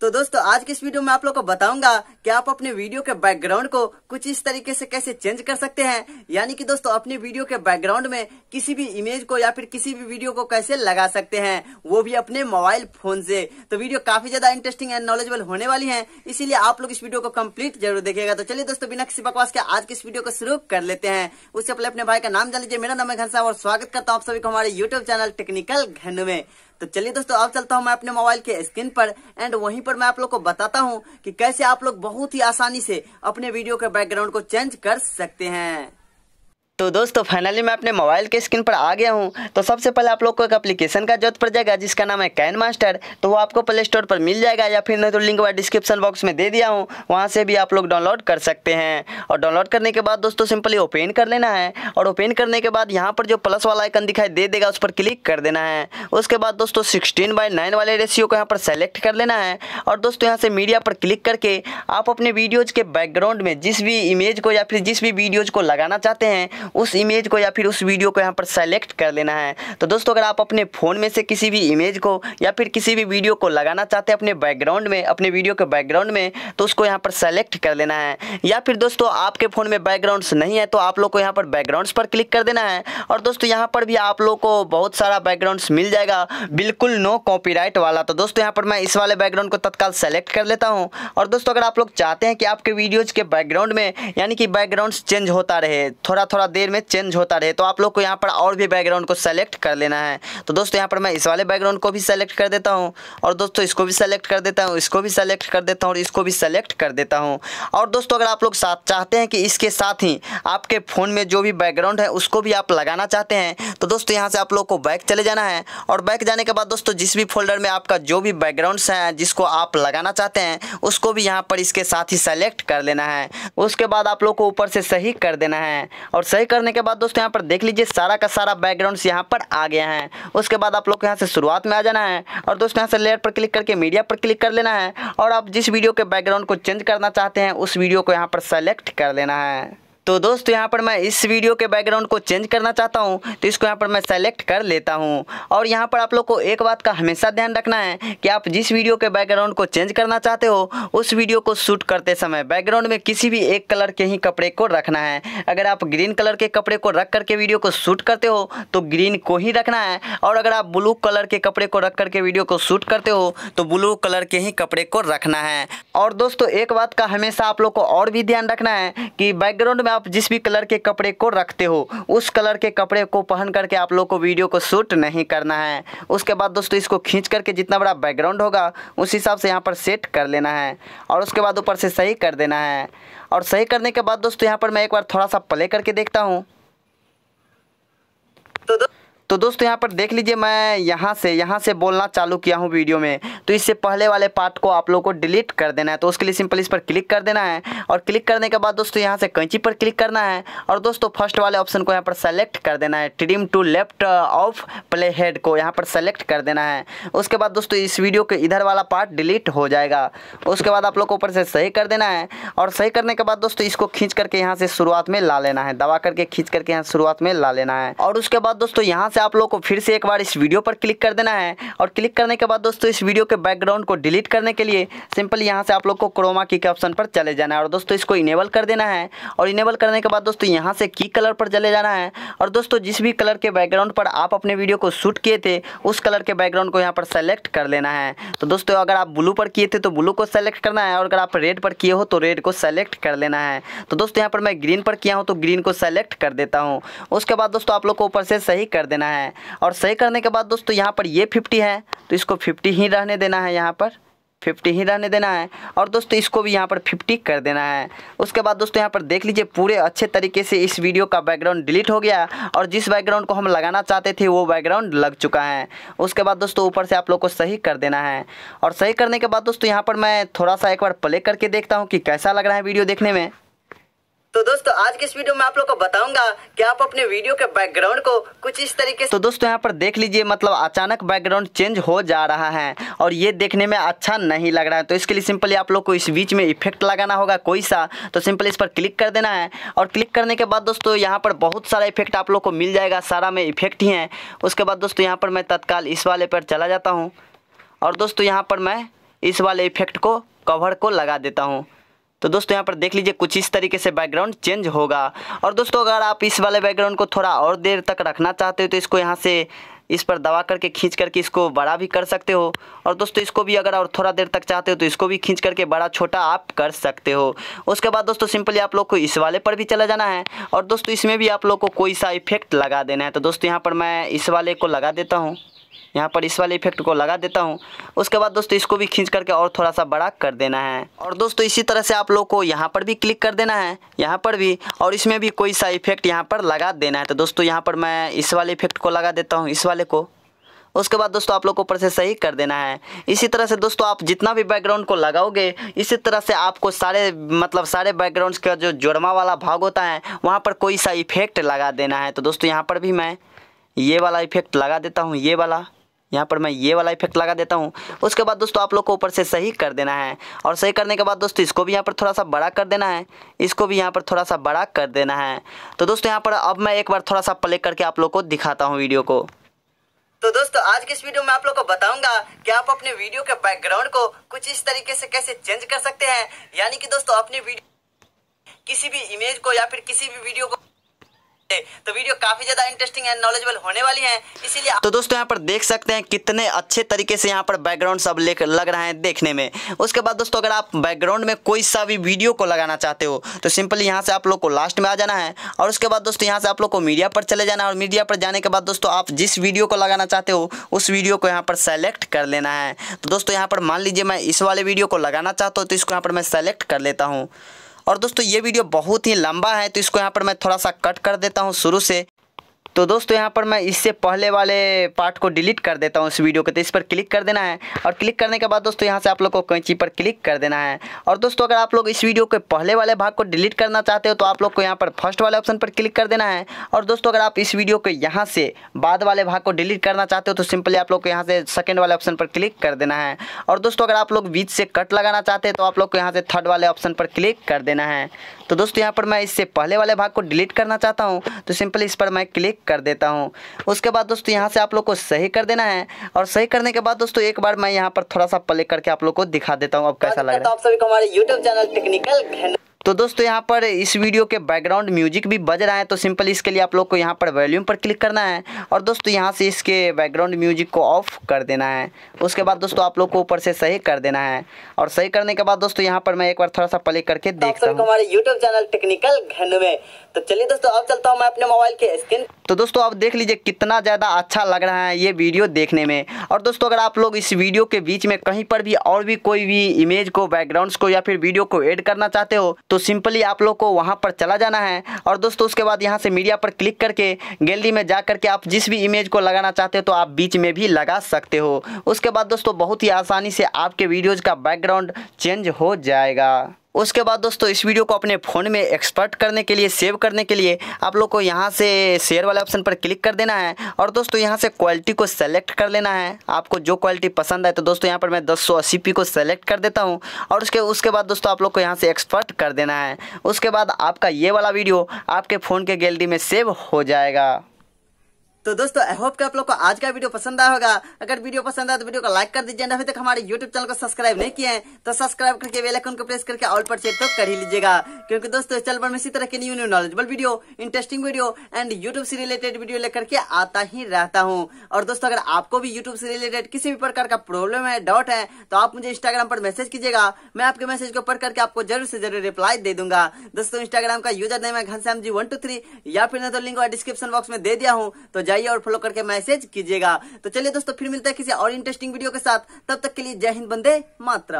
तो दोस्तों आज के इस वीडियो में आप लोग को बताऊंगा कि आप अपने वीडियो के बैकग्राउंड को कुछ इस तरीके से कैसे चेंज कर सकते हैं यानी कि दोस्तों अपने वीडियो के बैकग्राउंड में किसी भी इमेज को या फिर किसी भी वीडियो को कैसे लगा सकते हैं वो भी अपने मोबाइल फोन से तो वीडियो काफी ज्यादा इंटरेस्टिंग एंड नॉलेजेबल होने वाली है इसीलिए आप लोग इस वीडियो को कम्प्लीट जरूर देखेगा तो चलिए दोस्तों बिना किसी बकवास के आज के इस वीडियो को शुरू कर लेते हैं उससे पहले अपने भाई का नाम जान लीजिए मेरा नाम है घनसा और स्वागत करता हूँ आप सभी को हमारे यूट्यूब चैनल टेक्निकल घन में तो चलिए दोस्तों अब चलता हूँ मैं अपने मोबाइल के स्क्रीन पर एंड वहीं पर मैं आप लोग को बताता हूँ कि कैसे आप लोग बहुत ही आसानी से अपने वीडियो के बैकग्राउंड को चेंज कर सकते हैं तो दोस्तों फाइनली मैं अपने मोबाइल के स्क्रीन पर आ गया हूँ तो सबसे पहले आप लोग को एक एप्लीकेशन का जरूरत पड़ जाएगा जिसका नाम है कैन मास्टर तो वो आपको प्ले स्टोर पर मिल जाएगा या फिर नहीं तो लिंक मैं डिस्क्रिप्शन बॉक्स में दे दिया हूँ वहाँ से भी आप लोग डाउनलोड कर सकते हैं और डाउनलोड करने के बाद दोस्तों सिंपली ओपन कर लेना है और ओपन करने के बाद यहाँ पर जो प्लस वाला आइकन दिखाई दे देगा उस पर क्लिक कर देना है उसके बाद दोस्तों सिक्सटीन बाई नाइन वाले रेशियो को यहाँ पर सेलेक्ट कर लेना है और दोस्तों यहाँ से मीडिया पर क्लिक करके आप अपने वीडियोज़ के बैकग्राउंड में जिस भी इमेज को या फिर जिस भी वीडियोज़ को लगाना चाहते हैं उस इमेज को या फिर उस वीडियो को यहाँ पर सेलेक्ट कर लेना है तो दोस्तों अगर आप अपने फ़ोन में से किसी भी इमेज को या फिर किसी भी वीडियो को लगाना चाहते हैं अपने बैकग्राउंड में अपने वीडियो के बैकग्राउंड में तो उसको यहाँ पर सेलेक्ट कर लेना है या फिर दोस्तों आपके फ़ोन में बैकग्राउंड्स नहीं है तो आप लोग को यहाँ पर बैकग्राउंड्स पर क्लिक कर देना है और दोस्तों यहाँ पर भी आप लोग को बहुत सारा बैकग्राउंड्स मिल जाएगा बिल्कुल नो कॉपी वाला तो दोस्तों यहाँ पर मैं इस वाले बैकग्राउंड को तत्काल सेलेक्ट कर लेता हूँ और दोस्तों अगर आप लोग चाहते हैं कि आपके वीडियोज़ के बैकग्राउंड में यानी कि बैकग्राउंड्स चेंज होता रहे थोड़ा थोड़ा देर में चेंज होता रहे तो आप लोग को यहाँ पर और भी बैकग्राउंड को सेलेक्ट कर लेना है तो दोस्तों यहाँ पर मैं इस वाले बैकग्राउंड को भी सेलेक्ट कर देता हूँ और दोस्तों इसको भी सेलेक्ट कर देता हूँ इसको भी सेलेक्ट कर देता हूँ और इसको भी सेलेक्ट कर देता हूँ और दोस्तों अगर आप लोग साथ चाहते हैं कि इसके साथ ही आपके फ़ोन में जो भी बैकग्राउंड है उसको भी आप लगाना चाहते हैं तो दोस्तों यहाँ से आप लोग को बैक चले जाना है और बैक जाने के बाद दोस्तों जिस भी फोल्डर में आपका जो भी बैकग्राउंड्स हैं जिसको आप लगाना चाहते हैं उसको भी यहाँ पर इसके साथ ही सेलेक्ट कर लेना है उसके बाद आप लोग को ऊपर से सही कर देना है और सही करने के बाद दोस्तों यहाँ पर देख लीजिए सारा का सारा बैकग्राउंड यहाँ पर आ गया है उसके बाद आप लोग को यहाँ से शुरुआत में आ जाना है और दोस्तों यहाँ से लेयर पर क्लिक करके मीडिया पर क्लिक कर लेना है और आप जिस वीडियो के बैकग्राउंड को चेंज करना चाहते हैं उस वीडियो को यहाँ पर सेलेक्ट कर लेना है तो दोस्तों यहाँ पर मैं इस वीडियो के बैकग्राउंड को चेंज करना चाहता हूँ तो इसको यहाँ पर मैं सेलेक्ट कर लेता हूँ और यहाँ पर आप लोग को एक बात का हमेशा ध्यान रखना है कि आप जिस वीडियो के बैकग्राउंड को चेंज करना चाहते हो उस वीडियो को शूट करते समय बैकग्राउंड में किसी भी एक कलर के ही कपड़े को रखना है अगर आप ग्रीन कलर के कपड़े को रख करके वीडियो को शूट करते हो तो ग्रीन को ही रखना है और अगर आप ब्लू कलर के कपड़े को रख करके वीडियो को शूट करते हो तो ब्लू कलर के ही कपड़े को रखना है और दोस्तों एक बात का हमेशा आप लोग को और भी ध्यान रखना है कि बैकग्राउंड में आप जिस भी कलर के कपड़े को रखते हो उस कलर के कपड़े को पहन करके आप लोग को वीडियो को शूट नहीं करना है उसके बाद दोस्तों इसको खींच करके जितना बड़ा बैकग्राउंड होगा उस हिसाब से यहाँ पर सेट कर लेना है और उसके बाद ऊपर से सही कर देना है और सही करने के बाद दोस्तों यहाँ पर मैं एक बार थोड़ा सा प्ले करके देखता हूँ तो तो दोस्तों यहाँ पर देख लीजिए मैं यहाँ से यहाँ से बोलना चालू किया हूँ वीडियो में तो इससे पहले वाले पार्ट को आप लोग को डिलीट कर देना है तो उसके लिए सिंपल इस पर क्लिक कर देना है और क्लिक करने के बाद दोस्तों यहाँ से कैंची पर क्लिक करना है और दोस्तों फर्स्ट वाले ऑप्शन को यहाँ पर सेलेक्ट कर देना है trim to left of playhead को यहाँ पर सेलेक्ट कर देना है उसके बाद दोस्तों इस वीडियो के इधर वाला पार्ट डिलीट हो जाएगा उसके बाद आप लोग को ऊपर से सही कर देना है और सही करने के बाद दोस्तों इसको खींच करके यहाँ से शुरुआत में ला लेना है दबा करके खींच करके यहाँ शुरुआत में ला लेना है और उसके बाद दोस्तों यहाँ से आप लोग को फिर से एक बार इस वीडियो पर क्लिक कर देना है और क्लिक करने के बाद दोस्तों इस वीडियो के बैकग्राउंड को डिलीट करने के लिए सिंपल यहाँ से आप लोग को क्रोमा की के ऑप्शन पर चले जाना है और दोस्तों इसको इनेबल कर देना है और इनेबल करने के बाद दोस्तों यहाँ से की कलर पर चले जाना है और दोस्तों जिस भी कलर के बैकग्राउंड पर आप अपने वीडियो को शूट किए थे उस कलर के बैकग्राउंड को यहाँ पर सेलेक्ट कर लेना है तो दोस्तों अगर आप ब्लू पर किए थे तो ब्लू को सेलेक्ट करना है और अगर आप रेड पर किए हो तो रेड को सेलेक्ट कर लेना है तो दोस्तों यहाँ पर मैं ग्रीन पर किया हूँ तो ग्रीन को सेलेक्ट कर देता हूँ उसके बाद दोस्तों आप लोग को ऊपर से सही कर देना करना है और सही करने के बाद दोस्तों यहाँ पर ये फिफ्टी है तो इसको फिफ्टी ही रहने देना है यहाँ पर फिफ्टी ही रहने देना है और दोस्तों इसको भी यहाँ पर फिफ्टी कर देना है उसके बाद दोस्तों यहाँ पर देख लीजिए पूरे अच्छे तरीके से इस वीडियो का बैकग्राउंड डिलीट हो गया और जिस बैकग्राउंड को हम लगाना चाहते थे वो बैकग्राउंड लग चुका है उसके बाद दोस्तों ऊपर से आप लोग को सही कर देना है और सही करने के बाद दोस्तों यहाँ पर मैं थोड़ा सा एक बार प्ले करके देखता हूँ कि कैसा लग रहा है वीडियो देखने में तो दोस्तों आज के इस वीडियो में आप लोग को बताऊंगा कि आप अपने वीडियो के बैकग्राउंड को कुछ इस तरीके से तो दोस्तों यहाँ पर देख लीजिए मतलब अचानक बैकग्राउंड चेंज हो जा रहा है और ये देखने में अच्छा नहीं लग रहा है तो इसके लिए सिंपली आप लोग को इस बीच में इफेक्ट लगाना होगा कोई सा तो सिंपली इस पर क्लिक कर देना है और क्लिक करने के बाद दोस्तों यहाँ पर बहुत सारा इफेक्ट आप लोग को मिल जाएगा सारा में इफेक्ट ही है उसके बाद दोस्तों यहाँ पर मैं तत्काल इस वाले पर चला जाता हूँ और दोस्तों यहाँ पर मैं इस वाले इफेक्ट को कवर को लगा देता हूँ तो दोस्तों यहाँ पर देख लीजिए कुछ इस तरीके से बैकग्राउंड चेंज होगा और दोस्तों अगर आप इस वाले बैकग्राउंड को थोड़ा और देर तक रखना चाहते हो तो इसको यहाँ से इस पर दबा करके खींच करके इसको बड़ा भी कर सकते हो और दोस्तों इसको भी अगर और थोड़ा देर तक चाहते हो तो इसको भी खींच करके बड़ा छोटा आप कर सकते हो उसके बाद दोस्तों सिंपली आप लोग को इस वाले पर भी चला जाना है और दोस्तों इसमें भी आप लोग को कोई सा इफेक्ट लगा देना है तो दोस्तों यहाँ पर मैं इस वाले को लगा देता हूँ यहाँ पर इस वाले इफेक्ट को लगा देता हूँ उसके बाद दोस्तों इसको भी खींच करके और थोड़ा सा बड़ा कर देना है और दोस्तों इसी तरह से आप लोग को यहाँ पर भी क्लिक कर देना है यहाँ पर भी और इसमें भी कोई सा इफेक्ट यहाँ पर लगा देना है तो दोस्तों यहाँ पर मैं इस वाले इफेक्ट को लगा देता हूँ इस वाले को उसके बाद दोस्तों आप लोग को ऊपर से सही कर देना है इसी तरह से दोस्तों आप जितना भी बैकग्राउंड को लगाओगे इसी तरह से आपको सारे मतलब सारे बैकग्राउंड्स का जो जुड़मा वाला भाग होता है वहाँ पर कोई सा इफेक्ट लगा देना है तो दोस्तों यहाँ पर भी मैं ये वाला इफेक्ट लगा देता हूँ ये वाला यहाँ पर मैं ये वाला इफेक्ट लगा देता हूँ उसके बाद दोस्तों आप लोग को ऊपर से सही कर देना है और सही करने के बाद दोस्तों इसको भी यहाँ पर थोड़ा सा बड़ा कर देना है इसको भी यहाँ पर थोड़ा सा बड़ा कर देना है तो दोस्तों यहाँ पर अब मैं एक बार थोड़ा सा प्ले करके आप लोग को दिखाता हूँ वीडियो को तो दोस्तों आज के इस वीडियो में आप लोग को बताऊंगा कि आप अपने वीडियो के बैकग्राउंड को कुछ इस तरीके से कैसे चेंज कर सकते हैं यानी कि दोस्तों अपने वीडियो किसी भी इमेज को या फिर किसी भी वीडियो को तो वीडियो काफ़ी ज़्यादा इंटरेस्टिंग एंड नॉलेजेबल होने वाली है इसीलिए तो दोस्तों यहाँ पर देख सकते हैं कितने अच्छे तरीके से यहाँ पर बैकग्राउंड सब लग रहा है देखने में उसके बाद दोस्तों अगर आप बैकग्राउंड में कोई सा भी वीडियो को लगाना चाहते हो तो सिंपली यहाँ से आप लोग को लास्ट में आ जाना है और उसके बाद दोस्तों यहाँ से आप लोग को मीडिया पर चले जाना है और मीडिया पर जाने के बाद दोस्तों आप जिस वीडियो को लगाना चाहते हो उस वीडियो को यहाँ पर सेलेक्ट कर लेना है तो दोस्तों यहाँ पर मान लीजिए मैं इस वाले वीडियो को लगाना चाहता हूँ तो इसको यहाँ पर मैं सेलेक्ट कर लेता हूँ और दोस्तों ये वीडियो बहुत ही लंबा है तो इसको यहाँ पर मैं थोड़ा सा कट कर देता हूँ शुरू से तो दोस्तों यहाँ पर मैं इससे पहले वाले पार्ट को डिलीट कर देता हूँ इस वीडियो को तो इस पर क्लिक कर देना है और क्लिक करने के बाद दोस्तों यहाँ से आप लोग को कैंची पर क्लिक कर देना है और दोस्तों अगर आप लोग इस वीडियो के पहले वाले भाग को डिलीट करना चाहते हो तो आप लोग को यहाँ पर फर्स्ट वाले ऑप्शन पर क्लिक कर देना है और दोस्तों अगर आप इस वीडियो के यहाँ से बाद वाले भाग को डिलीट करना चाहते हो तो सिंपली आप लोग को यहाँ से सेकेंड वाले ऑप्शन पर क्लिक कर देना है और दोस्तों अगर आप लोग बीच से कट लगाना चाहते हैं तो आप लोग को यहाँ से थर्ड वाले ऑप्शन पर क्लिक कर देना है तो दोस्तों यहाँ पर मैं इससे पहले वाले भाग को डिलीट करना चाहता हूँ तो सिंपली इस पर मैं क्लिक कर देता हूँ उसके बाद दोस्तों यहाँ से आप लोग को सही कर देना है और सही करने के बाद दोस्तों एक बार मैं यहाँ पर थोड़ा सा प्ले करके आप लोग को दिखा देता हूँ अब कैसा लग रहा है तो आप सभी को हमारे यूट्यूब चैनल टेक्निकल तो दोस्तों यहाँ पर इस वीडियो के बैकग्राउंड म्यूजिक भी बज रहा है तो सिंपल इसके लिए आप लोग को यहाँ पर वॉल्यूम पर क्लिक करना है और दोस्तों यहाँ से इसके बैकग्राउंड म्यूजिक को ऑफ कर देना है उसके बाद दोस्तों आप लोग को ऊपर से सही कर देना है और सही करने के बाद दोस्तों यहाँ पर मैं एक बार थोड़ा सा प्ले करके देखता हूँ यूट्यूब चैनल टेक्निकल घन में तो चलिए दोस्तों अब चलता हूँ मैं अपने मोबाइल के स्क्रीन तो दोस्तों आप देख लीजिए कितना ज़्यादा अच्छा लग रहा है ये वीडियो देखने में और दोस्तों अगर आप लोग इस वीडियो के बीच में कहीं पर भी और भी कोई भी इमेज को बैकग्राउंड्स को या फिर वीडियो को एड करना चाहते हो तो सिंपली आप लोग को वहाँ पर चला जाना है और दोस्तों उसके बाद यहाँ से मीडिया पर क्लिक करके गैलरी में जा करके आप जिस भी इमेज को लगाना चाहते हो तो आप बीच में भी लगा सकते हो उसके बाद दोस्तों बहुत ही आसानी से आपके वीडियोज़ का बैकग्राउंड चेंज हो जाएगा उसके बाद दोस्तों इस वीडियो को अपने फ़ोन में एक्सपर्ट करने के लिए सेव करने के लिए आप लोग को यहाँ से शेयर वाले ऑप्शन पर क्लिक कर देना है और दोस्तों यहाँ से क्वालिटी को सेलेक्ट कर लेना है आपको जो क्वालिटी पसंद आए तो दोस्तों यहाँ पर मैं दस सौ को सेलेक्ट कर देता हूँ और उसके उसके बाद दोस्तों आप लोग को यहाँ से एक्सपर्ट कर देना है उसके बाद आपका ये वाला वीडियो आपके फ़ोन के गैलरी में सेव हो जाएगा तो दोस्तों आई होप कि आप लोग को आज का वीडियो पसंद आया होगा अगर वीडियो पसंद आया तो वीडियो को लाइक कर दीजिए अभी तक हमारे यूट्यूब चैनल को सब्सक्राइब नहीं किए हैं तो सब्सक्राइब करके बेलाइकन को प्रेस करके ऑल पर चेक तो कर ही लीजिएगा क्योंकि दोस्तों इस चैनल पर इसी तरह के new new knowledgeable video interesting video and YouTube से रिलेटेड वीडियो लेकर के आता ही रहता हूँ और दोस्तों अगर आपको भी यूट्यूब से रिलेटेड किसी भी प्रकार का प्रॉब्लम है डाउट है तो आप मुझे इंस्टाग्राम पर मैसेज कीजिएगा मैं आपके मैसेज को पढ़ करके आपको जरूर से जरूर रिप्लाई दे दूंगा दोस्तों इंस्टाग्राम का यूजर नेम है Ghanshyam G one two three या फिर तो लिंक डिस्क्रिप्शन बॉक्स में दे दिया हूँ तो जाइए जाइए और फॉलो करके मैसेज कीजिएगा तो चलिए दोस्तों फिर मिलता है किसी और इंटरेस्टिंग वीडियो के साथ तब तक के लिए जय हिंद बंदे मातरम